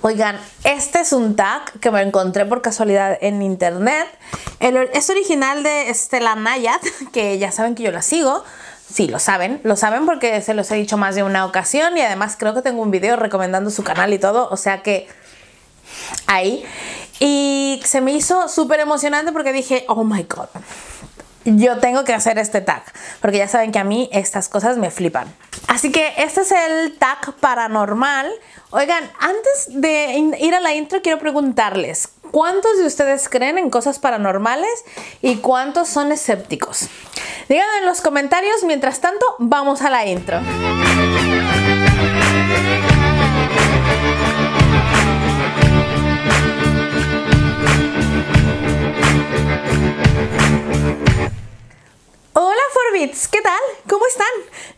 Oigan, este es un tag que me encontré por casualidad en internet. es original de Estela Nayat, que ya saben que yo la sigo. Sí, lo saben, lo saben porque se los he dicho más de una ocasión y además creo que tengo un video recomendando su canal y todo, o sea que ahí. Y se me hizo súper emocionante porque dije, oh my god, yo tengo que hacer este tag, porque ya saben que a mí estas cosas me flipan. Así que este es el tag paranormal Oigan, antes de ir a la intro quiero preguntarles, ¿cuántos de ustedes creen en cosas paranormales y cuántos son escépticos? Díganlo en los comentarios, mientras tanto, vamos a la intro. ¿qué tal? ¿Cómo están?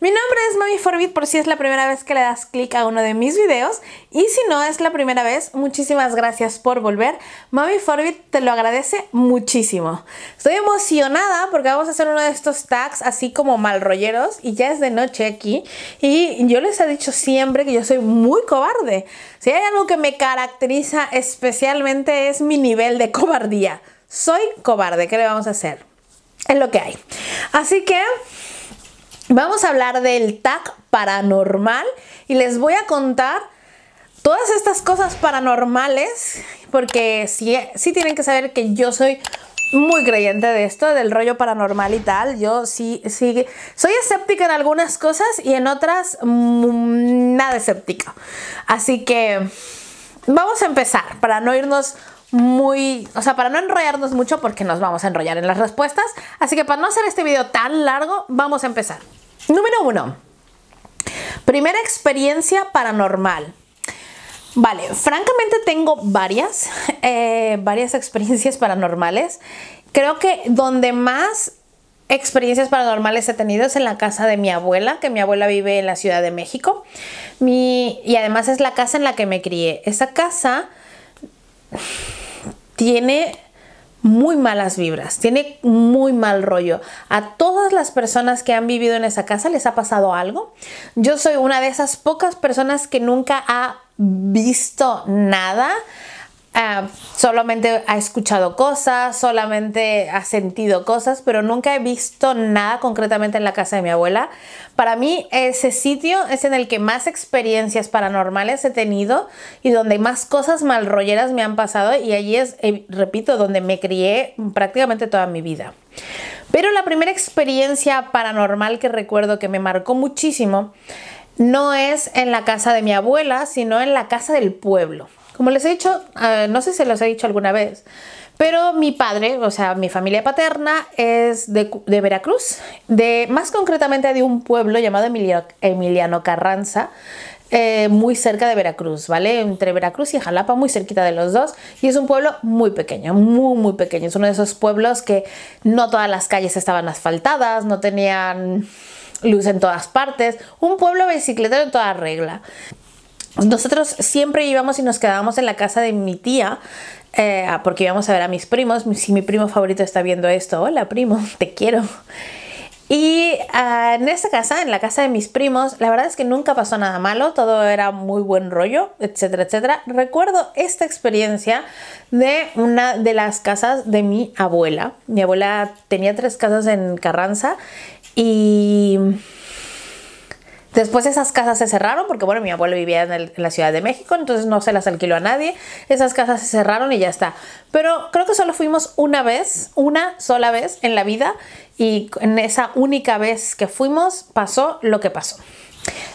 Mi nombre es Mami Forbit por si es la primera vez que le das clic a uno de mis videos y si no es la primera vez, muchísimas gracias por volver. Mami Forbit te lo agradece muchísimo. Estoy emocionada porque vamos a hacer uno de estos tags así como mal rolleros y ya es de noche aquí y yo les he dicho siempre que yo soy muy cobarde. Si hay algo que me caracteriza especialmente es mi nivel de cobardía. Soy cobarde, ¿qué le vamos a hacer? es lo que hay. Así que vamos a hablar del TAC paranormal y les voy a contar todas estas cosas paranormales porque sí, tienen que saber que yo soy muy creyente de esto, del rollo paranormal y tal. Yo sí, sí, soy escéptica en algunas cosas y en otras mm, nada escéptica. Así que vamos a empezar para no irnos muy, o sea, para no enrollarnos mucho porque nos vamos a enrollar en las respuestas, así que para no hacer este video tan largo, vamos a empezar. Número uno, primera experiencia paranormal. Vale, francamente tengo varias, eh, varias experiencias paranormales. Creo que donde más experiencias paranormales he tenido es en la casa de mi abuela, que mi abuela vive en la Ciudad de México. Mi, y además es la casa en la que me crié. Esa casa tiene muy malas vibras, tiene muy mal rollo. A todas las personas que han vivido en esa casa les ha pasado algo. Yo soy una de esas pocas personas que nunca ha visto nada Ah, solamente ha escuchado cosas, solamente ha sentido cosas, pero nunca he visto nada concretamente en la casa de mi abuela. Para mí ese sitio es en el que más experiencias paranormales he tenido y donde más cosas malrolleras me han pasado y allí es, eh, repito, donde me crié prácticamente toda mi vida. Pero la primera experiencia paranormal que recuerdo que me marcó muchísimo no es en la casa de mi abuela, sino en la casa del pueblo. Como les he dicho, eh, no sé si los he dicho alguna vez, pero mi padre, o sea, mi familia paterna es de, Veracruz, de, más concretamente de un pueblo llamado Emiliano, Carranza, eh, muy cerca de Veracruz, ¿vale? Entre Veracruz y Jalapa, muy cerquita de los dos. Y es un pueblo muy pequeño, muy, muy pequeño. Es uno de esos pueblos que no todas las calles estaban asfaltadas, no tenían luz en todas partes. Un pueblo bicicletero en toda regla. Nosotros siempre íbamos y nos quedábamos en la casa de mi tía eh, porque íbamos a ver a mis primos. Si mi primo favorito está viendo esto, hola primo, te quiero. Y ah, en esta casa, en la casa de mis primos, la verdad es que nunca pasó nada malo, todo era muy buen rollo, etcétera, etcétera. Recuerdo esta experiencia de una de las casas de mi abuela. Mi abuela tenía tres casas en Carranza y Después esas casas se cerraron porque, bueno, mi abuelo vivía en, en, la Ciudad de México, entonces no se las alquiló a nadie. Esas casas se cerraron y ya está. Pero creo que solo fuimos una vez, una sola vez en la vida y en esa única vez que fuimos pasó lo que pasó.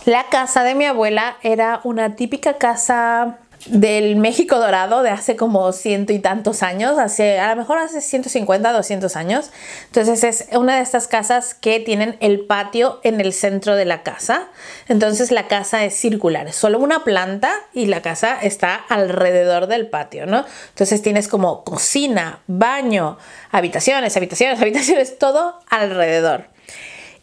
La casa de mi abuela era una típica casa del México dorado de hace como ciento y tantos años, hace, a lo mejor hace 150, 200 años. Entonces es una de estas casas que tienen el patio en el centro de la casa. Entonces la casa es circular, es solo una planta y la casa está alrededor del patio, ¿no? Entonces tienes como cocina, baño, habitaciones, habitaciones, habitaciones, todo alrededor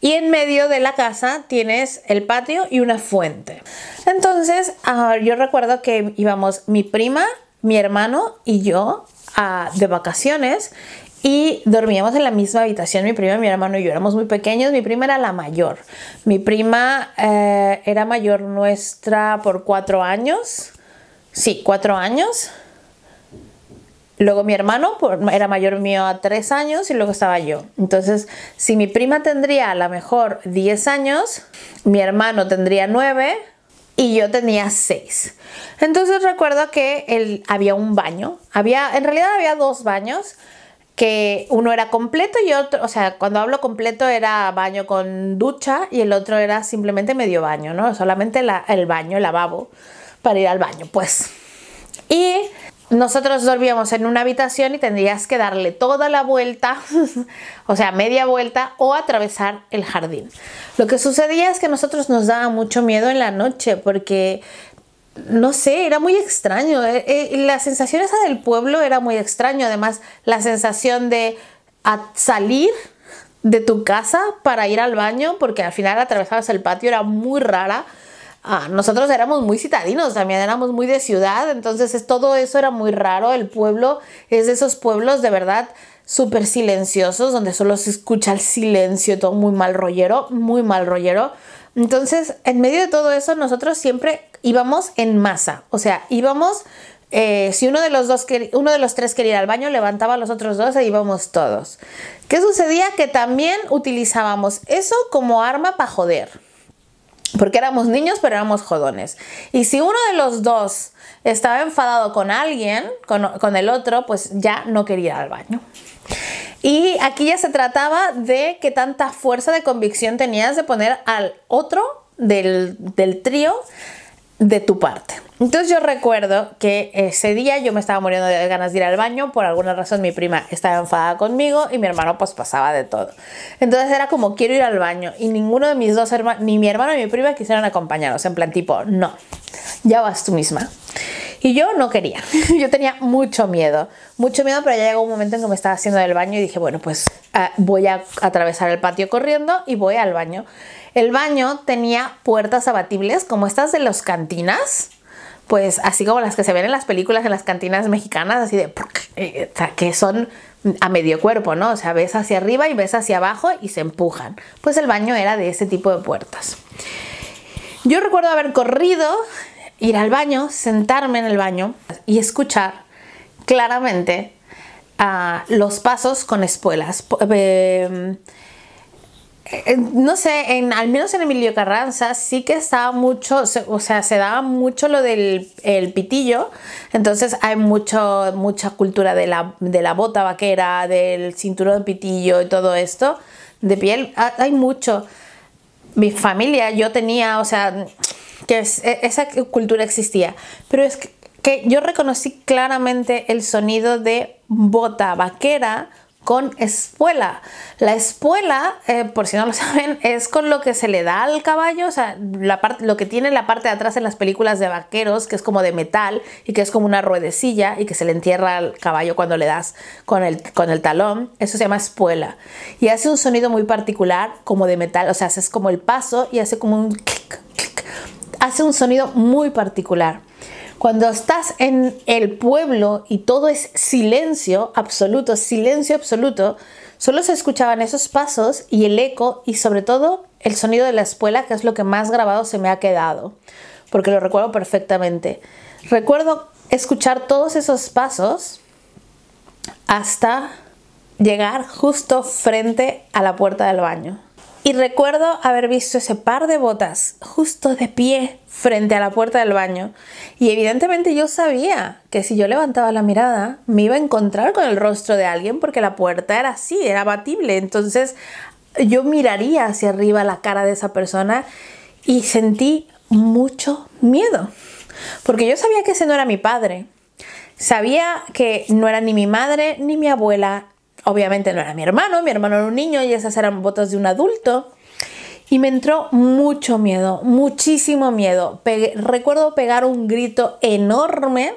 y en medio de la casa tienes el patio y una fuente. Entonces, ah, yo recuerdo que íbamos mi prima, mi hermano y yo ah, de vacaciones y dormíamos en la misma habitación, mi prima, mi hermano y yo. Éramos muy pequeños, mi prima era la mayor. Mi prima eh, era mayor nuestra por cuatro años. Sí, cuatro años. Luego mi hermano era mayor mío a 3 años y luego estaba yo. Entonces, si mi prima tendría a lo mejor 10 años, mi hermano tendría 9 y yo tenía seis. Entonces recuerdo que él, había un baño, había, en realidad había dos baños que uno era completo y otro, o sea, cuando hablo completo era baño con ducha y el otro era simplemente medio baño, ¿no? Solamente el baño, el lavabo, para ir al baño, pues. Y nosotros dormíamos en una habitación y tendrías que darle toda la vuelta, o sea, media vuelta o atravesar el jardín. Lo que sucedía es que a nosotros nos daba mucho miedo en la noche porque no sé, era muy extraño. Eh, eh, la sensación esa del pueblo era muy extraño. Además, la sensación de salir de tu casa para ir al baño, porque al final atravesabas el patio, era muy rara. Ah, nosotros éramos muy citadinos, también éramos muy de ciudad, entonces todo eso era muy raro. El pueblo es de esos pueblos de verdad súper silenciosos, donde solo se escucha el silencio, todo muy mal rollero, muy mal rollero. Entonces, en medio de todo eso, nosotros siempre íbamos en masa, o sea, íbamos eh, si uno de los dos uno de los tres quería ir al baño, levantaba a los otros dos e íbamos todos. ¿Qué sucedía? Que también utilizábamos eso como arma para joder porque éramos niños pero éramos jodones. Y si uno de los dos estaba enfadado con alguien, con, el otro, pues ya no quería ir al baño. Y aquí ya se trataba de qué tanta fuerza de convicción tenías de poner al otro del, del trío de tu parte. Entonces yo recuerdo que ese día yo me estaba muriendo de ganas de ir al baño, por alguna razón mi prima estaba enfadada conmigo y mi hermano pues pasaba de todo. Entonces era como quiero ir al baño y ninguno de mis dos hermanos, ni mi hermano ni mi prima quisieron acompañarnos, en plan tipo, no, ya vas tú misma. Y yo no quería, yo tenía mucho miedo, mucho miedo, pero ya llegó un momento en que me estaba haciendo del baño y dije, bueno, pues ah, voy a atravesar el patio corriendo y voy al baño. El baño tenía puertas abatibles como estas de las cantinas, pues así como las que se ven en las películas en las cantinas mexicanas, así de eh, eh, que son a medio cuerpo, ¿no? O sea, ves hacia arriba y ves hacia abajo y se empujan. Pues el baño era de ese tipo de puertas. Yo recuerdo haber corrido, ir al baño, sentarme en el baño y escuchar claramente a ah, los pasos con espuelas. Eh, no sé, en, al menos en Emilio Carranza sí que estaba mucho, o sea, se daba mucho lo del el pitillo, entonces hay mucho, mucha cultura de la, de la bota vaquera, del cinturón de pitillo y todo esto, de piel, hay mucho. Mi familia, yo tenía, o sea, que e, esa cultura existía, pero es que yo reconocí claramente el sonido de bota vaquera, con espuela. La espuela, eh, por si no lo saben, es con lo que se le da al caballo, o sea, la parte, lo que tiene la parte de atrás en las películas de vaqueros, que es como de metal y que es como una ruedecilla y que se le entierra al caballo cuando le das con el, con el talón. Eso se llama espuela. Y hace un sonido muy particular, como de metal, o sea, haces como el paso y hace como un clic, clic. Hace un sonido muy particular. Cuando estás en el pueblo y todo es silencio absoluto, silencio absoluto, solo se escuchaban esos pasos y el eco y sobre todo el sonido de la espuela, que es lo que más grabado se me ha quedado, porque lo recuerdo perfectamente. Recuerdo escuchar todos esos pasos hasta llegar justo frente a la puerta del baño y recuerdo haber visto ese par de botas justo de pie frente a la puerta del baño. Y evidentemente yo sabía que si yo levantaba la mirada me iba a encontrar con el rostro de alguien porque la puerta era así, era abatible. Entonces yo miraría hacia arriba la cara de esa persona y sentí mucho miedo. Porque yo sabía que ese no era mi padre. Sabía que no era ni mi madre, ni mi abuela, Obviamente no era mi hermano, mi hermano era un niño y esas eran botas de un adulto. Y me entró mucho miedo, muchísimo miedo. recuerdo pegar un grito enorme.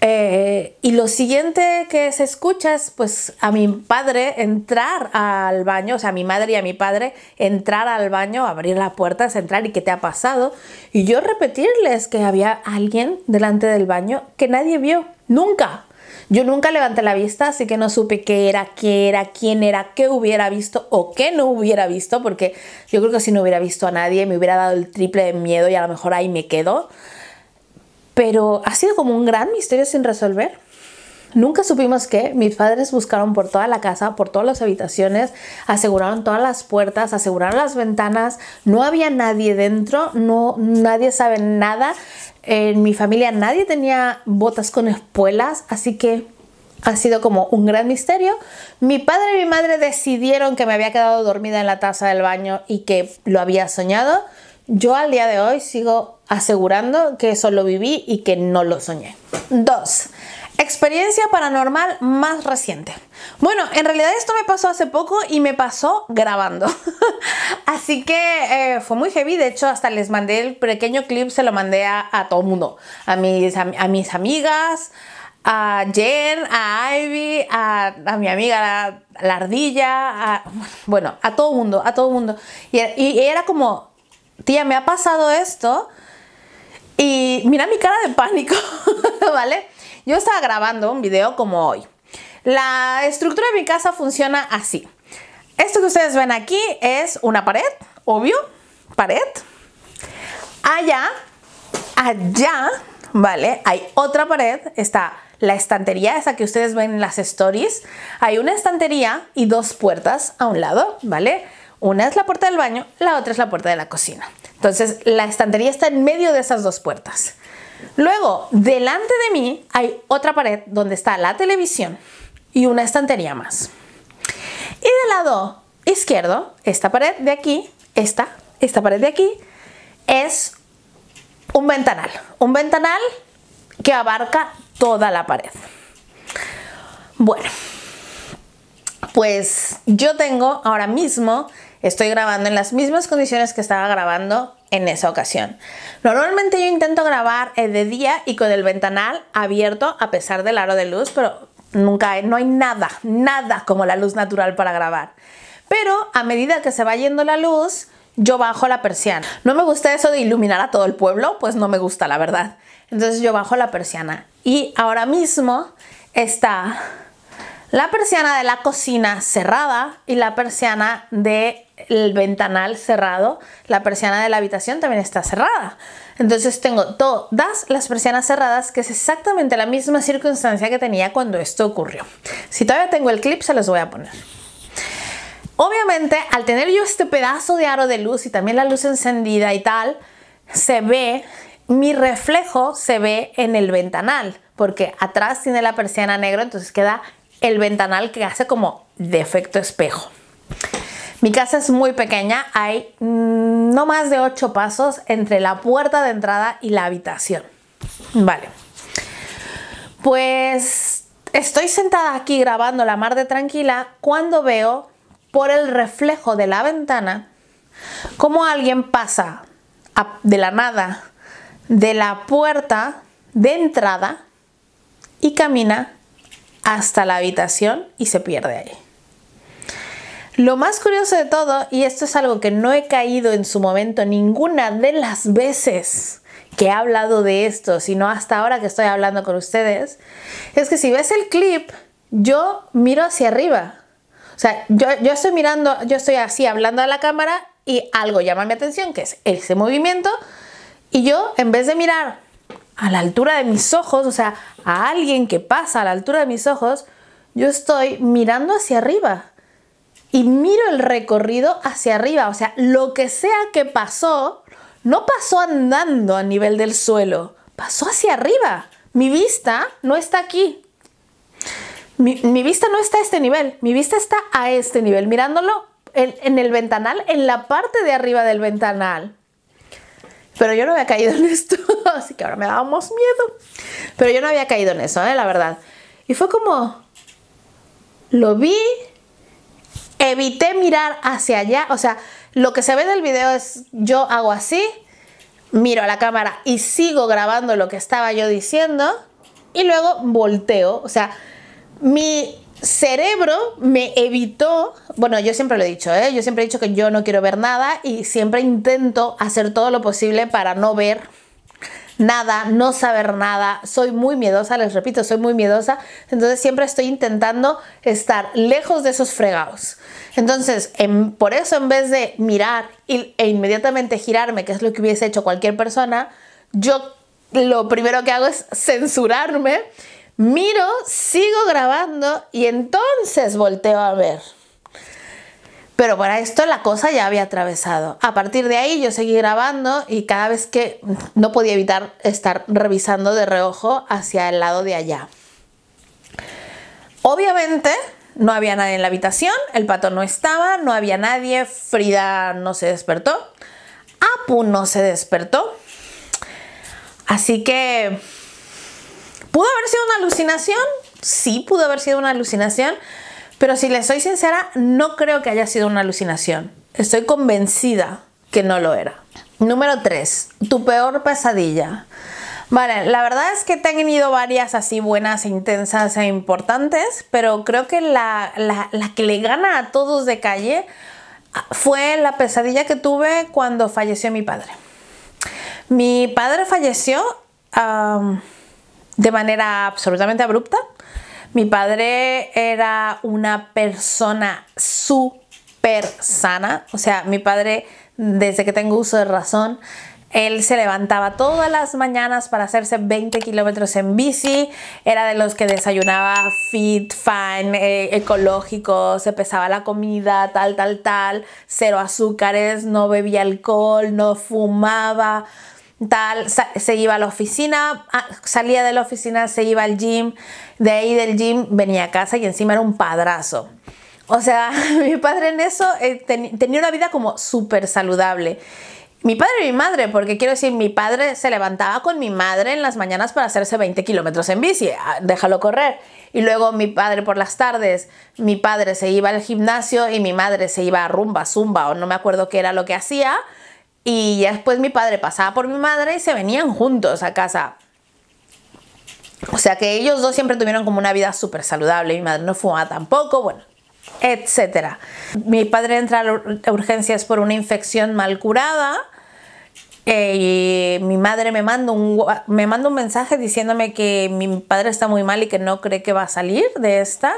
Eh, y lo siguiente que se escucha es pues a mi padre entrar al baño, o sea, a mi madre y a mi padre entrar al baño, abrir la puerta, entrar y qué te ha pasado. Y yo repetirles que había alguien delante del baño que nadie vio, nunca. Yo nunca levanté la vista, así que no supe qué era, qué era, quién era, qué hubiera visto o qué no hubiera visto, porque yo creo que si no hubiera visto a nadie me hubiera dado el triple de miedo y a lo mejor ahí me quedo. Pero ha sido como un gran misterio sin resolver. Nunca supimos qué. Mis padres buscaron por toda la casa, por todas las habitaciones, aseguraron todas las puertas, aseguraron las ventanas. No había nadie dentro, no nadie sabe nada. En mi familia nadie tenía botas con espuelas, así que ha sido como un gran misterio. Mi padre y mi madre decidieron que me había quedado dormida en la taza del baño y que lo había soñado. Yo al día de hoy sigo asegurando que eso lo viví y que no lo soñé. Dos... Experiencia paranormal más reciente. Bueno, en realidad esto me pasó hace poco y me pasó grabando. Así que eh, fue muy heavy. De hecho, hasta les mandé el pequeño clip, se lo mandé a, todo el mundo. A mis, a, mis amigas, a Jen, a Ivy, a, mi amiga la, ardilla, a, bueno, a todo mundo, a todo mundo. Y, y, era como, tía, me ha pasado esto y mira mi cara de pánico, ¿vale? Yo estaba grabando un video como hoy. La estructura de mi casa funciona así. Esto que ustedes ven aquí es una pared, obvio, pared. Allá, allá, ¿vale? Hay otra pared, está la estantería, esa que ustedes ven en las stories. Hay una estantería y dos puertas a un lado, ¿vale? Una es la puerta del baño, la otra es la puerta de la cocina. Entonces, la estantería está en medio de esas dos puertas. Luego, delante de mí hay otra pared donde está la televisión y una estantería más. Y del lado izquierdo, esta pared de aquí, esta, esta pared de aquí, es un ventanal. Un ventanal que abarca toda la pared. Bueno, pues yo tengo ahora mismo estoy grabando en las mismas condiciones que estaba grabando en esa ocasión. Normalmente yo intento grabar eh, de día y con el ventanal abierto a pesar del aro de luz, pero nunca no hay nada, nada como la luz natural para grabar. Pero a medida que se va yendo la luz, yo bajo la persiana. No me gusta eso de iluminar a todo el pueblo, pues no me gusta, la verdad. Entonces yo bajo la persiana. Y ahora mismo está la persiana de la cocina cerrada y la persiana de el ventanal cerrado, la persiana de la habitación también está cerrada. Entonces tengo todas las persianas cerradas, que es exactamente la misma circunstancia que tenía cuando esto ocurrió. Si todavía tengo el clip, se los voy a poner. Obviamente, al tener yo este pedazo de aro de luz y también la luz encendida y tal, se ve, mi reflejo se ve en el ventanal, porque atrás tiene la persiana negro, entonces queda el ventanal que hace como defecto espejo. Mi casa es muy pequeña, hay mm, no más de 8 pasos entre la puerta de entrada y la habitación. Vale. Pues estoy sentada aquí grabando la mar de tranquila cuando veo por el reflejo de la ventana cómo alguien pasa de la nada de la puerta de entrada y camina hasta la habitación y se pierde ahí. Lo más curioso de todo, y esto es algo que no he caído en su momento ninguna de las veces que he hablado de esto, sino hasta ahora que estoy hablando con ustedes, es que si ves el clip, yo miro hacia arriba. O sea, yo, estoy mirando, yo estoy así hablando a la cámara y algo llama mi atención, que es ese movimiento, y yo en vez de mirar a la altura de mis ojos, o sea, a alguien que pasa a la altura de mis ojos, yo estoy mirando hacia arriba y miro el recorrido hacia arriba. O sea, lo que sea que pasó, no pasó andando a nivel del suelo, pasó hacia arriba. Mi vista no está aquí. Mi, vista no está a este nivel, mi vista está a este nivel, mirándolo en, el ventanal, en la parte de arriba del ventanal. Pero yo no había caído en esto, así que ahora me dábamos miedo. Pero yo no había caído en eso, ¿eh? la verdad. Y fue como, lo vi, evité mirar hacia allá, o sea, lo que se ve del video es yo hago así, miro a la cámara y sigo grabando lo que estaba yo diciendo y luego volteo, o sea, mi cerebro me evitó, bueno, yo siempre lo he dicho, ¿eh? yo siempre he dicho que yo no quiero ver nada y siempre intento hacer todo lo posible para no ver nada, no saber nada. Soy muy miedosa, les repito, soy muy miedosa. Entonces siempre estoy intentando estar lejos de esos fregados. Entonces, por eso en vez de mirar e inmediatamente girarme, que es lo que hubiese hecho cualquier persona, yo lo primero que hago es censurarme, miro, sigo grabando y entonces volteo a ver. Pero para esto la cosa ya había atravesado. A partir de ahí yo seguí grabando y cada vez que no podía evitar estar revisando de reojo hacia el lado de allá. Obviamente no había nadie en la habitación, el pato no estaba, no había nadie, Frida no se despertó, Apu no se despertó. Así que... ¿Pudo haber sido una alucinación? Sí, pudo haber sido una alucinación pero si le soy sincera, no creo que haya sido una alucinación. Estoy convencida que no lo era. Número 3. Tu peor pesadilla. Vale, la verdad es que te han varias así buenas, e intensas e importantes, pero creo que la, que le gana a todos de calle ah, fue la pesadilla que tuve cuando falleció mi padre. Mi padre falleció de manera absolutamente abrupta. Mi padre era una persona súper sana, o sea, mi padre desde que tengo uso de razón él se levantaba todas las mañanas para hacerse 20 kilómetros en bici. Era de los que desayunaba fit, fine, eh, ecológico, se pesaba la comida, tal, tal, tal, cero azúcares, no bebía alcohol, no fumaba tal, se iba a la oficina, ah, salía de la oficina, se iba al gym, de ahí del gym venía a casa y encima era un padrazo. O sea, mi padre en eso eh, tenía una vida como súper saludable. Mi padre y mi madre, porque quiero decir, mi padre se levantaba con mi madre en las mañanas para hacerse 20 kilómetros en bici, ah, déjalo correr. Y luego mi padre por las tardes, mi padre se iba al gimnasio y mi madre se iba a rumba, zumba o no me acuerdo qué era lo que hacía y ya después mi padre pasaba por mi madre y se venían juntos a casa. O sea que ellos dos siempre tuvieron como una vida súper saludable. Mi madre no fumaba tampoco, bueno, etcétera. Mi padre entra a urgencias por una infección mal curada. Eh, y mi madre me manda, un, me manda un mensaje diciéndome que mi padre está muy mal y que no cree que va a salir de esta.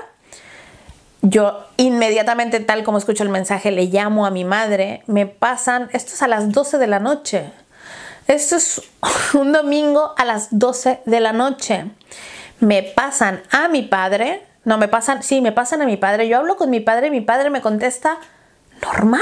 Yo inmediatamente, tal como escucho el mensaje, le llamo a mi madre. Me pasan, esto es a las 12 de la noche. Esto es un domingo a las 12 de la noche. Me pasan a mi padre. No, me pasan, sí, me pasan a mi padre. Yo hablo con mi padre, y mi padre me contesta normal.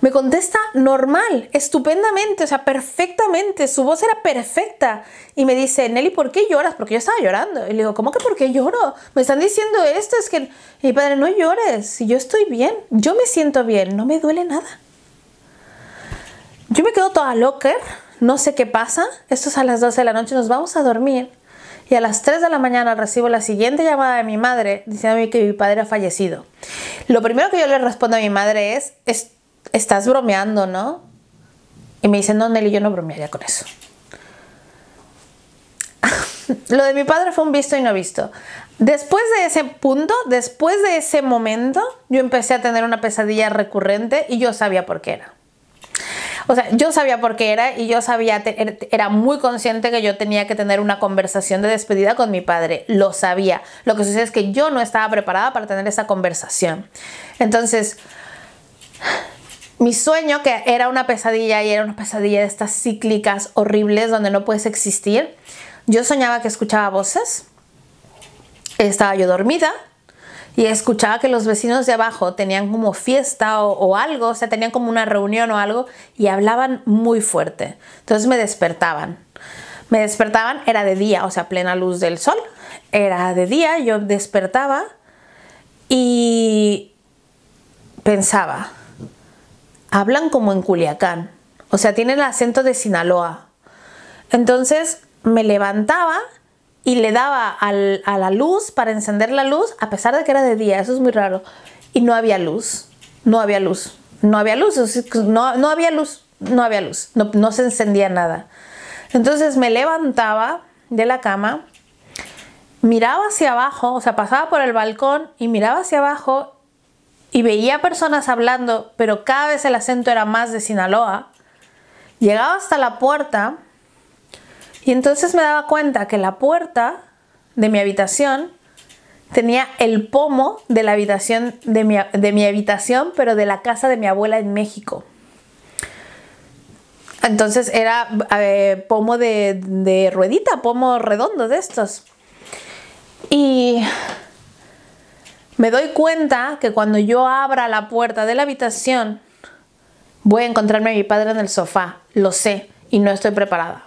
Me contesta normal, estupendamente, o sea, perfectamente, su voz era perfecta. Y me dice, Nelly, ¿por qué lloras? Porque yo estaba llorando. Y le digo, ¿cómo que por qué lloro? Me están diciendo esto, es que... mi padre, no llores, si yo estoy bien, yo me siento bien, no me duele nada. Yo me quedo toda locker, no sé qué pasa, esto es a las 12 de la noche, nos vamos a dormir. Y a las 3 de la mañana recibo la siguiente llamada de mi madre diciéndome que mi padre ha fallecido. Lo primero que yo le respondo a mi madre es estás bromeando, ¿no? Y me dicen, no, Nelly, yo no bromearía con eso. Lo de mi padre fue un visto y no visto. Después de ese punto, después de ese momento, yo empecé a tener una pesadilla recurrente y yo sabía por qué era. O sea, yo sabía por qué era y yo sabía, er, era muy consciente que yo tenía que tener una conversación de despedida con mi padre. Lo sabía. Lo que sucede es que yo no estaba preparada para tener esa conversación. Entonces, mi sueño, que era una pesadilla y era una pesadilla de estas cíclicas horribles donde no puedes existir, yo soñaba que escuchaba voces, estaba yo dormida y escuchaba que los vecinos de abajo tenían como fiesta o, algo, o sea, tenían como una reunión o algo y hablaban muy fuerte. Entonces me despertaban. Me despertaban, era de día, o sea, plena luz del sol, era de día, yo despertaba y pensaba, hablan como en Culiacán. O sea, tienen el acento de Sinaloa. Entonces me levantaba y le daba a la luz para encender la luz, a pesar de que era de día, eso es muy raro. Y no había luz, no había luz, no había luz, no, no había luz, no había luz, no, no se encendía nada. Entonces me levantaba de la cama, miraba hacia abajo, o sea, pasaba por el balcón y miraba hacia abajo y veía personas hablando, pero cada vez el acento era más de Sinaloa, llegaba hasta la puerta y entonces me daba cuenta que la puerta de mi habitación tenía el pomo de la habitación de mi, de mi habitación, pero de la casa de mi abuela en México. Entonces era eh, pomo de, de ruedita, pomo redondo de estos. Y me doy cuenta que cuando yo abra la puerta de la habitación, voy a encontrarme a mi padre en el sofá. Lo sé y no estoy preparada.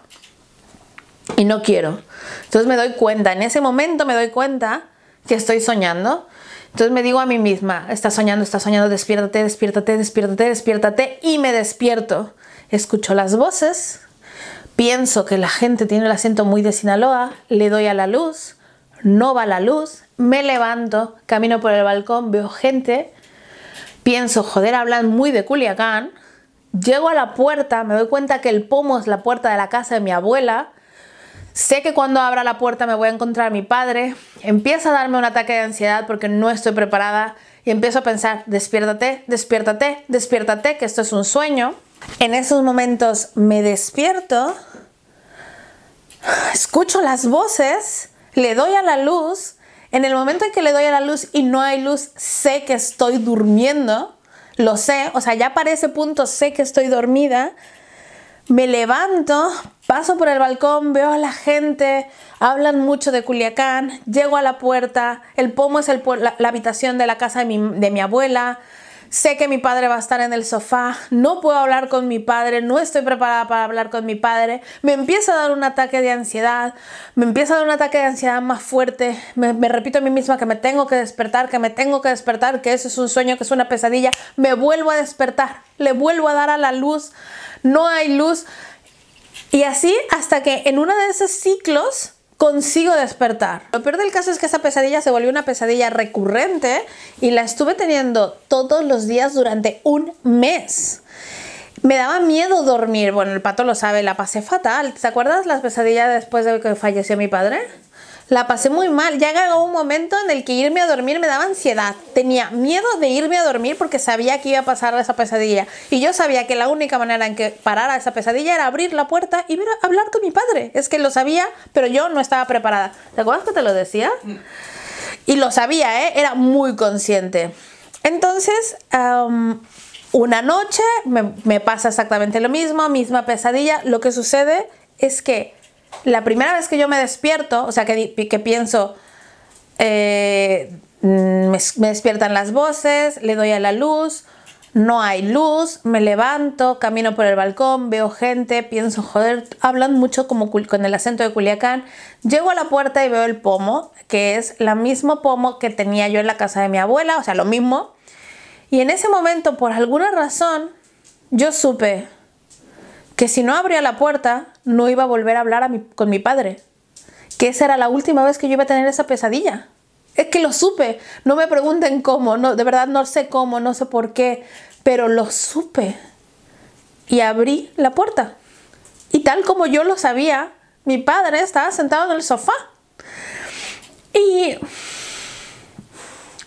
Y no quiero. Entonces me doy cuenta, en ese momento me doy cuenta que estoy soñando. Entonces me digo a mí misma, estás soñando, estás soñando, despiértate, despiértate, despiértate, despiértate. Y me despierto. Escucho las voces, pienso que la gente tiene el acento muy de Sinaloa, le doy a la luz, no va la luz, me levanto, camino por el balcón, veo gente, pienso, joder, hablan muy de Culiacán, llego a la puerta, me doy cuenta que el pomo es la puerta de la casa de mi abuela, sé que cuando abra la puerta me voy a encontrar a mi padre, empieza a darme un ataque de ansiedad porque no estoy preparada y empiezo a pensar, despiértate, despiértate, despiértate, que esto es un sueño. En esos momentos me despierto, escucho las voces, le doy a la luz, en el momento en que le doy a la luz y no hay luz, sé que estoy durmiendo, lo sé, o sea, ya para ese punto sé que estoy dormida, me levanto, paso por el balcón, veo a la gente, hablan mucho de Culiacán, llego a la puerta, el pomo es la, habitación de la casa de mi abuela, Sé que mi padre va a estar en el sofá, no puedo hablar con mi padre, no estoy preparada para hablar con mi padre, me empieza a dar un ataque de ansiedad, me empieza a dar un ataque de ansiedad más fuerte, me, repito a mí misma que me tengo que despertar, que me tengo que despertar, que eso es un sueño, que es una pesadilla, me vuelvo a despertar, le vuelvo a dar a la luz, no hay luz. Y así hasta que en uno de esos ciclos consigo despertar. Lo peor del caso es que esa pesadilla se volvió una pesadilla recurrente y la estuve teniendo todos los días durante un mes. Me daba miedo dormir. Bueno, el pato lo sabe, la pasé fatal. ¿Te acuerdas las pesadillas después de que falleció mi padre? La pasé muy mal. Ya llegó un momento en el que irme a dormir me daba ansiedad. Tenía miedo de irme a dormir porque sabía que iba a pasar esa pesadilla. Y yo sabía que la única manera en que parara esa pesadilla era abrir la puerta y hablar con mi padre. Es que lo sabía, pero yo no estaba preparada. ¿Te acuerdas que te lo decía? Y lo sabía, ¿eh? Era muy consciente. Entonces, una noche me pasa exactamente lo mismo, misma pesadilla. Lo que sucede es que la primera vez que yo me despierto, o sea, que, que pienso, eh, mm, me, despiertan las voces, le doy a la luz, no hay luz, me levanto, camino por el balcón, veo gente, pienso, joder, hablan mucho como con el acento de Culiacán. Llego a la puerta y veo el pomo, que es la mismo pomo que tenía yo en la casa de mi abuela, o sea, lo mismo. Y en ese momento, por alguna razón, yo supe, que si no abría la puerta no iba a volver a hablar con mi padre, que esa era la última vez que yo iba a tener esa pesadilla. Es que lo supe, no me pregunten cómo, no, de verdad no sé cómo, no sé por qué, pero lo supe. Y abrí la puerta. Y tal como yo lo sabía, mi padre estaba sentado en el sofá. Y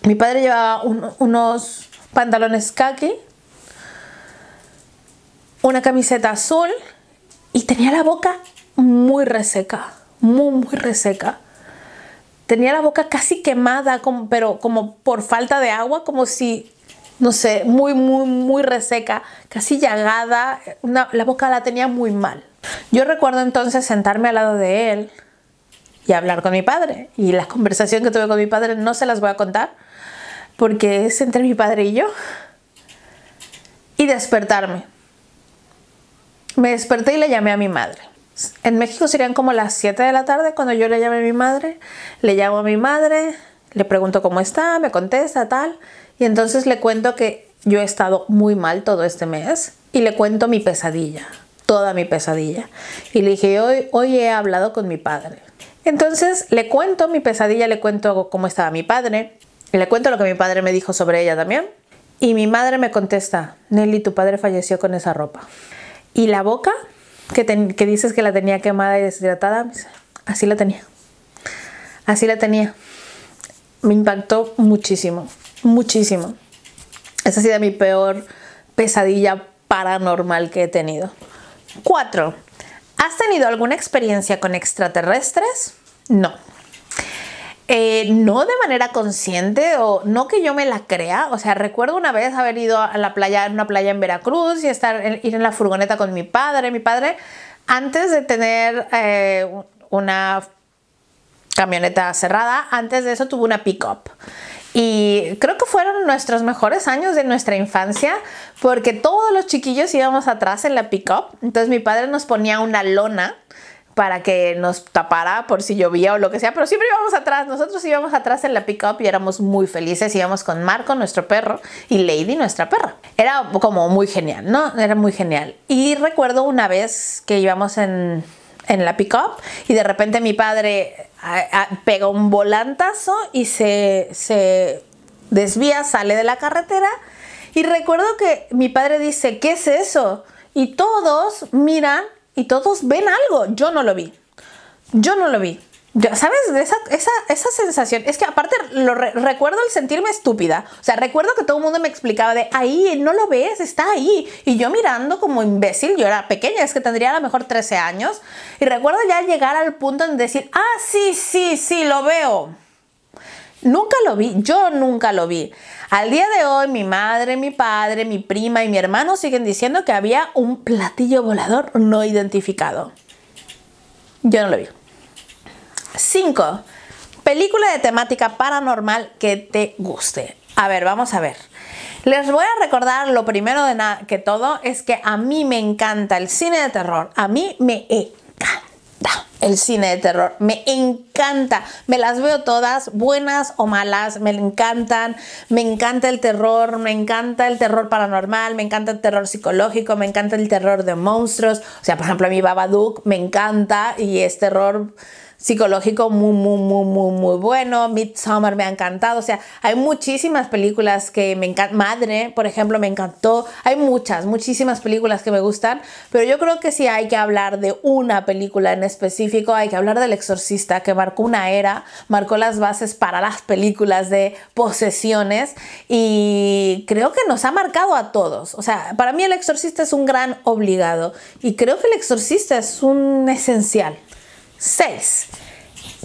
mi padre llevaba unos pantalones khaki una camiseta azul y tenía la boca muy reseca, muy, muy reseca. Tenía la boca casi quemada, pero como por falta de agua, como si, no sé, muy, muy, muy reseca, casi llagada. la boca la tenía muy mal. Yo recuerdo entonces sentarme al lado de él y hablar con mi padre. Y la conversación que tuve con mi padre no se las voy a contar, porque es entre mi padre y yo. Y despertarme. Me desperté y le llamé a mi madre. En México serían como las 7 de la tarde cuando yo le llamé a mi madre. Le llamo a mi madre, le pregunto cómo está, me contesta, tal. Y entonces le cuento que yo he estado muy mal todo este mes y le cuento mi pesadilla, toda mi pesadilla. Y le dije, hoy, hoy he hablado con mi padre. Entonces le cuento mi pesadilla, le cuento cómo estaba mi padre, le cuento lo que mi padre me dijo sobre ella también. Y mi madre me contesta, Nelly, tu padre falleció con esa ropa. Y la boca, que, dices que la tenía quemada y deshidratada, pues, así la tenía. Así la tenía. Me impactó muchísimo, muchísimo. Esa ha sido mi peor pesadilla paranormal que he tenido. 4. ¿Has tenido alguna experiencia con extraterrestres? No. Eh, no de manera consciente o no que yo me la crea. O sea, recuerdo una vez haber ido a la playa, en una playa en Veracruz y estar en, ir en la furgoneta con mi padre. Mi padre, antes de tener eh, una camioneta cerrada, antes de eso tuvo una pick-up. Y creo que fueron nuestros mejores años de nuestra infancia porque todos los chiquillos íbamos atrás en la pick-up. Entonces mi padre nos ponía una lona para que nos tapara por si llovía o lo que sea, pero siempre íbamos atrás, nosotros íbamos atrás en la pickup y éramos muy felices, íbamos con Marco, nuestro perro, y Lady, nuestra perra. Era como muy genial, ¿no? Era muy genial. Y recuerdo una vez que íbamos en, la pick-up y de repente mi padre pega un volantazo y se, se desvía, sale de la carretera y recuerdo que mi padre dice, ¿qué es eso? Y todos miran y todos ven algo. Yo no lo vi. Yo no lo vi. ya ¿Sabes? Esa, esa, sensación. Es que aparte lo recuerdo el sentirme estúpida. O sea, recuerdo que todo el mundo me explicaba de ahí, no lo ves, está ahí. Y yo mirando como imbécil, yo era pequeña, es que tendría a lo mejor 13 años. Y recuerdo ya llegar al punto en decir, ah, sí, sí, sí, lo veo. Nunca lo vi, yo nunca lo vi. Al día de hoy mi madre, mi padre, mi prima y mi hermano siguen diciendo que había un platillo volador no identificado. Yo no lo vi. 5. Película de temática paranormal que te guste. A ver, vamos a ver. Les voy a recordar lo primero de nada que todo es que a mí me encanta el cine de terror. A mí me el cine de terror. Me encanta. Me las veo todas, buenas o malas. Me encantan. Me encanta el terror. Me encanta el terror paranormal. Me encanta el terror psicológico. Me encanta el terror de monstruos. O sea, por ejemplo, a mí Babadook me encanta y es terror psicológico muy, muy, muy, muy, bueno. Midsommar me ha encantado. O sea, hay muchísimas películas que me encantan. Madre, por ejemplo, me encantó. Hay muchas, muchísimas películas que me gustan. Pero yo creo que si hay que hablar de una película en específico, hay que hablar del Exorcista, que marcó una era, marcó las bases para las películas de posesiones y creo que nos ha marcado a todos. O sea, para mí el Exorcista es un gran obligado y creo que el Exorcista es un esencial. 6.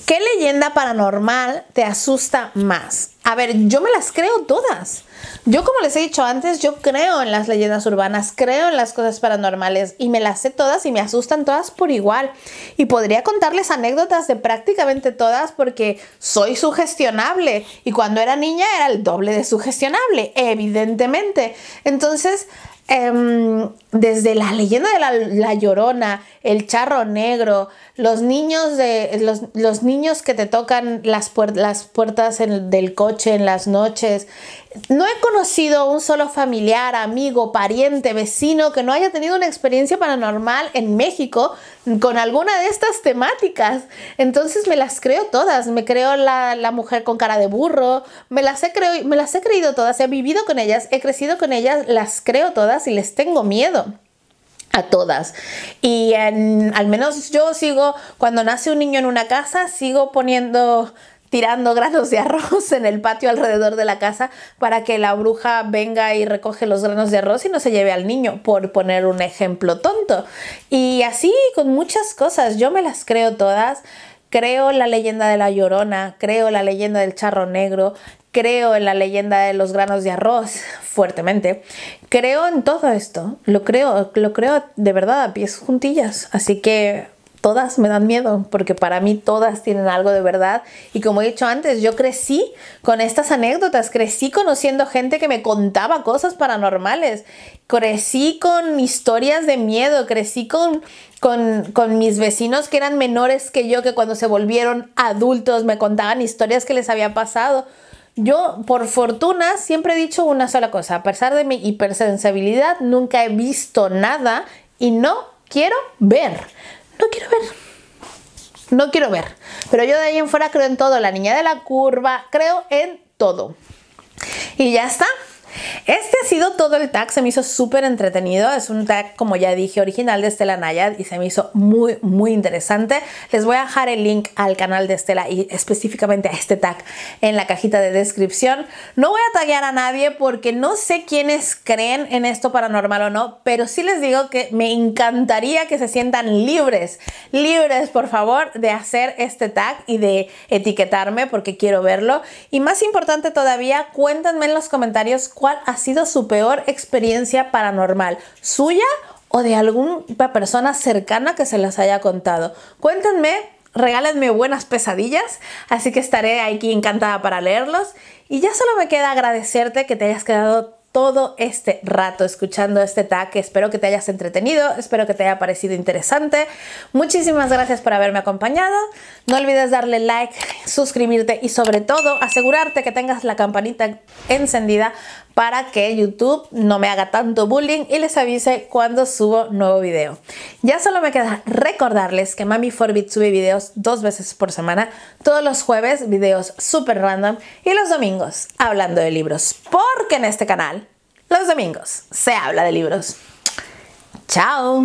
¿Qué leyenda paranormal te asusta más? A ver, yo me las creo todas. Yo como les he dicho antes, yo creo en las leyendas urbanas, creo en las cosas paranormales y me las sé todas y me asustan todas por igual. Y podría contarles anécdotas de prácticamente todas porque soy sugestionable y cuando era niña era el doble de sugestionable, evidentemente. Entonces, em, desde la leyenda de la, llorona, el charro negro, los niños de los, los niños que te tocan las, las puertas del coche en las noches. No he conocido un solo familiar, amigo, pariente, vecino que no haya tenido una experiencia paranormal en México con alguna de estas temáticas. Entonces me las creo todas. Me creo la, la mujer con cara de burro. Me las, he creo, me las he creído todas. He vivido con ellas, he crecido con ellas, las creo todas y les tengo miedo a todas. Y en, al menos yo sigo, cuando nace un niño en una casa, sigo poniendo tirando granos de arroz en el patio alrededor de la casa para que la bruja venga y recoge los granos de arroz y no se lleve al niño, por poner un ejemplo tonto. Y así con muchas cosas, yo me las creo todas. Creo en la leyenda de la Llorona, creo en la leyenda del Charro Negro, creo en la leyenda de los granos de arroz fuertemente. Creo en todo esto, lo creo, lo creo de verdad a pies juntillas. Así que todas me dan miedo, porque para mí todas tienen algo de verdad. Y como he dicho antes, yo crecí con estas anécdotas, crecí conociendo gente que me contaba cosas paranormales, crecí con historias de miedo, crecí con, con, mis vecinos que eran menores que yo, que cuando se volvieron adultos me contaban historias que les había pasado. Yo, por fortuna, siempre he dicho una sola cosa. A pesar de mi hipersensibilidad, nunca he visto nada y no quiero ver no quiero ver. No quiero ver. Pero yo de ahí en fuera creo en todo. La niña de la curva, creo en todo. Y ya está. Este ha sido todo el tag, se me hizo súper entretenido, es un tag como ya dije original de Estela Nayad y se me hizo muy muy interesante. Les voy a dejar el link al canal de Estela y específicamente a este tag en la cajita de descripción. No voy a taggear a nadie porque no sé quiénes creen en esto paranormal o no, pero sí les digo que me encantaría que se sientan libres, libres por favor de hacer este tag y de etiquetarme porque quiero verlo. Y más importante todavía, cuéntenme en los comentarios cuál cuál ha sido su peor experiencia paranormal, suya o de alguna persona cercana que se las haya contado. Cuéntenme, regálenme buenas pesadillas, así que estaré aquí encantada para leerlos. Y ya solo me queda agradecerte que te hayas quedado todo este rato escuchando este tag. Espero que te hayas entretenido, espero que te haya parecido interesante. Muchísimas gracias por haberme acompañado. No olvides darle like, suscribirte y sobre todo asegurarte que tengas la campanita encendida para que YouTube no me haga tanto bullying y les avise cuando subo nuevo video. Ya solo me queda recordarles que Mami Forbit sube videos dos veces por semana, todos los jueves videos super random y los domingos hablando de libros, porque en este canal los domingos se habla de libros. ¡Chao!